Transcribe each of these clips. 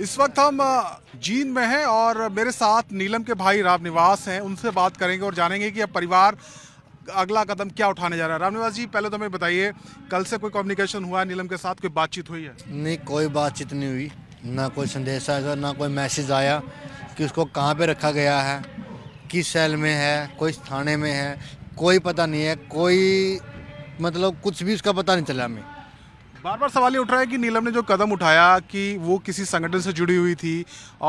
इस वक्त हम जीन में हैं और मेरे साथ नीलम के भाई राम निवास हैं उनसे बात करेंगे और जानेंगे कि अब परिवार अगला कदम क्या उठाने जा रहा है रामनिवास जी पहले तो हमें बताइए कल से कोई कम्युनिकेशन हुआ है नीलम के साथ कोई बातचीत हुई है नहीं कोई बातचीत नहीं हुई ना कोई संदेश आया ना कोई मैसेज आया कि उसको कहाँ पर रखा गया है किस सेल में है कोई थाने में है कोई पता नहीं है कोई मतलब कुछ भी उसका पता नहीं चला हमें बार बार सवाल ये उठ रहा है कि नीलम ने जो कदम उठाया कि वो किसी संगठन से जुड़ी हुई थी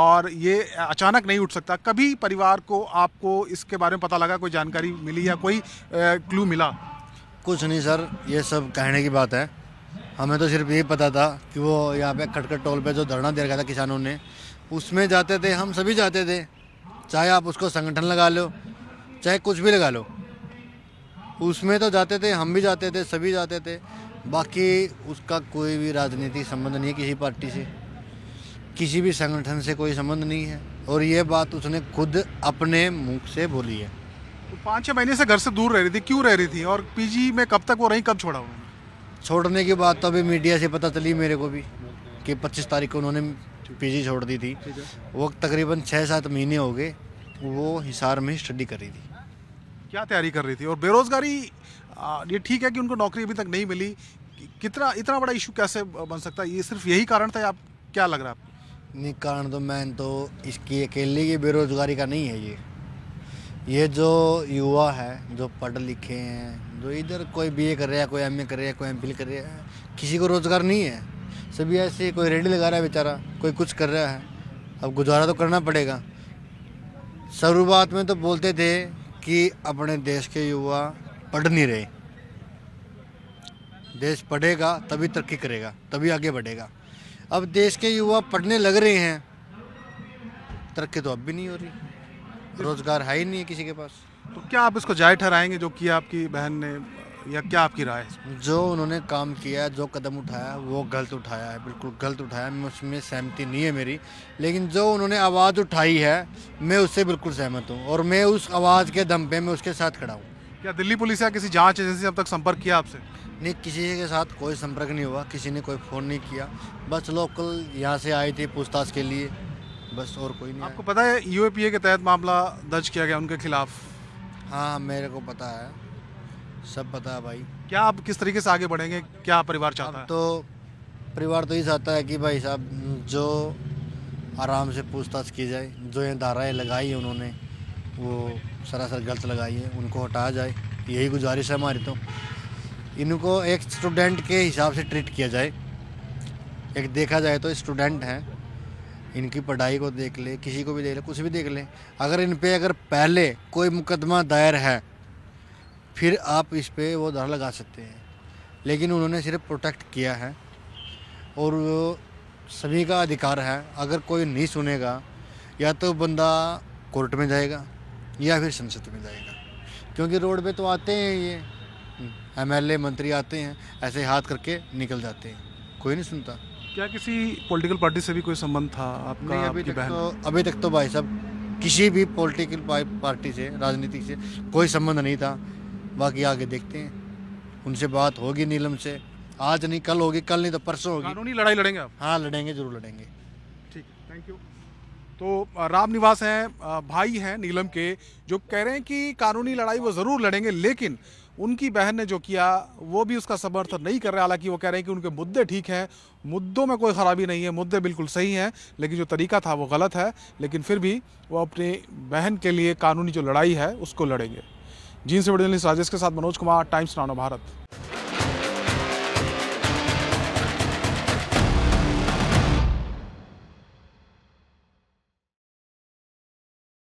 और ये अचानक नहीं उठ सकता कभी परिवार को आपको इसके बारे में पता लगा कोई जानकारी मिली या कोई क्लू मिला कुछ नहीं सर ये सब कहने की बात है हमें तो सिर्फ ये पता था कि वो यहाँ पे खटखट टोल पे जो धरना दे रखा था किसानों ने उसमें जाते थे हम सभी जाते थे चाहे आप उसको संगठन लगा लो चाहे कुछ भी लगा लो उसमें तो जाते थे हम भी जाते थे सभी जाते थे बाकी उसका कोई भी राजनीतिक संबंध नहीं है किसी पार्टी से किसी भी संगठन से कोई संबंध नहीं है और ये बात उसने खुद अपने मुख से बोली है तो पाँच छः महीने से घर से दूर रह रही थी क्यों रह रही थी और पीजी में कब तक वो रही कब छोड़ा उन्होंने छोड़ने की बात तो अभी मीडिया से पता चली मेरे को भी कि 25 तारीख को उन्होंने पीजी छोड़ दी थी वो तकरीबन छः सात महीने हो गए वो हिसार में स्टडी कर रही थी क्या तैयारी कर रही थी और बेरोज़गारी ये ठीक है कि उनको नौकरी अभी तक नहीं मिली कितना इतना बड़ा इशू कैसे बन सकता है ये सिर्फ यही कारण था आप क्या लग रहा है आपको नहीं कारण तो मैं तो इसकी अकेले की बेरोजगारी का नहीं है ये ये जो युवा है जो पढ़ लिखे हैं जो इधर कोई बीए कर रहा है कोई एमए कर रहा है कोई एमफिल कर रहा है किसी को रोज़गार नहीं है सभी ऐसे कोई रेडी लगा रहा है बेचारा कोई कुछ कर रहा है अब गुजारा तो करना पड़ेगा शुरुआत में तो बोलते थे कि अपने देश के युवा पढ़ नहीं रहे देश पढ़ेगा तभी तरक्की करेगा तभी आगे बढ़ेगा अब देश के युवा पढ़ने लग रहे हैं तरक्की तो अब भी नहीं हो रही रोज़गार है ही नहीं है किसी के पास तो क्या आप इसको जाय ठहराएंगे जो किया आपकी बहन ने या क्या आपकी राय है जो उन्होंने काम किया जो कदम उठाया वो गलत उठाया है बिल्कुल गलत उठाया मैं उसमें सहमति नहीं है मेरी लेकिन जो उन्होंने आवाज़ उठाई है मैं उससे बिल्कुल सहमत हूँ और मैं उस आवाज़ के दम पे मैं उसके साथ खड़ा हूँ क्या दिल्ली पुलिस या किसी जांच एजेंसी अब तक संपर्क किया आपसे नहीं किसी के साथ कोई संपर्क नहीं हुआ किसी ने कोई फ़ोन नहीं किया बस लोकल यहाँ से आए थे पूछताछ के लिए बस और कोई नहीं आपको पता है यू के तहत मामला दर्ज किया गया उनके खिलाफ हाँ मेरे को पता है सब पता है भाई क्या आप किस तरीके से आगे बढ़ेंगे क्या परिवार चाहता है तो परिवार तो ये चाहता है कि भाई साहब जो आराम से पूछताछ की जाए जो ये धाराएँ लगाई है उन्होंने वो सरासर गलत लगाई है उनको हटाया जाए यही गुजारिश है हमारी तो इनको एक स्टूडेंट के हिसाब से ट्रीट किया जाए एक देखा जाए तो स्टूडेंट हैं इनकी पढ़ाई को देख ले किसी को भी देख ले कुछ भी देख ले अगर इन पर अगर पहले कोई मुकदमा दायर है फिर आप इस पर वो धारा लगा सकते हैं लेकिन उन्होंने सिर्फ प्रोटेक्ट किया है और सभी का अधिकार है अगर कोई नहीं सुनेगा या तो बंदा कोर्ट में जाएगा या फिर संसद में जाएगा क्योंकि रोड पे तो आते हैं ये एमएलए हम्म। मंत्री आते हैं ऐसे हाथ करके निकल जाते हैं कोई नहीं सुनता क्या किसी पॉलिटिकल पार्टी से भी कोई संबंध था आपका नहीं, अभी तक तो अभी तक तो भाई साहब किसी भी पॉलिटिकल पार्टी से राजनीति से कोई संबंध नहीं था बाकी आगे देखते हैं उनसे बात होगी नीलम से आज नहीं कल होगी कल नहीं तो परसों होगी लड़ाई लड़ेंगे आप हाँ लड़ेंगे जरूर लड़ेंगे ठीक थैंक यू तो राम निवास हैं भाई हैं नीलम के जो कह रहे हैं कि कानूनी लड़ाई वो ज़रूर लड़ेंगे लेकिन उनकी बहन ने जो किया वो भी उसका समर्थन नहीं कर रहे हालांकि वो कह रहे हैं कि उनके मुद्दे ठीक हैं मुद्दों में कोई ख़राबी नहीं है मुद्दे बिल्कुल सही हैं लेकिन जो तरीका था वो गलत है लेकिन फिर भी वो अपनी बहन के लिए कानूनी जो लड़ाई है उसको लड़ेंगे जीन से बड़े राजेश के साथ मनोज कुमार टाइम्स नानो भारत